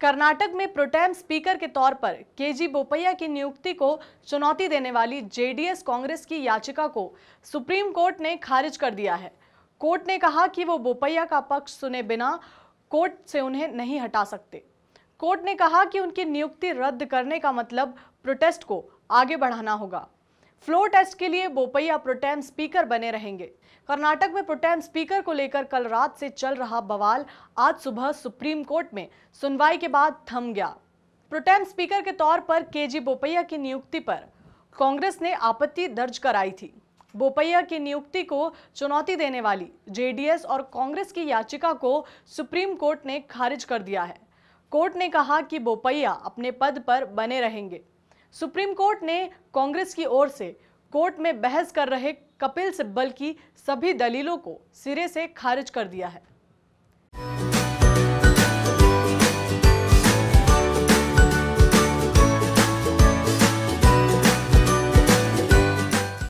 कर्नाटक में pro tem speaker के तौर पर केजी बोपैया की नियुक्ति को चुनौती देने वाली जेडीएस कांग्रेस की याचिका को सुप्रीम कोर्ट ने खारिज कर दिया है कोर्ट ने कहा कि वो बोपैया का पक्ष सुने बिना कोर्ट से उन्हें नहीं हटा सकते कोर्ट ने कहा कि उनकी नियुक्ति रद्द करने का मतलब प्रोटेस्ट को आगे बढ़ाना होगा फ्लोर टेस्ट के लिए बोपैया प्रोटेम स्पीकर बने रहेंगे कर्नाटक में प्रोटेम स्पीकर को लेकर कल रात से चल रहा बवाल आज सुबह सुप्रीम कोर्ट में सुनवाई के बाद थम गया प्रोटेम स्पीकर के तौर पर केजी बोपैया की नियुक्ति पर कांग्रेस ने आपत्ति दर्ज कराई थी बोपैया की नियुक्ति को चुनौती देने वाली जेडीएस और कांग्रेस की याचिका को सुप्रीम कोर्ट ने खारिज कर दिया है कोर्ट ने कहा कि बोपैया अपने पद पर बने रहेंगे सुप्रीम कोर्ट ने कांग्रेस की ओर से कोर्ट में बहस कर रहे कपिल सिब्बल की सभी दलीलों को सिरे से खारिज कर दिया है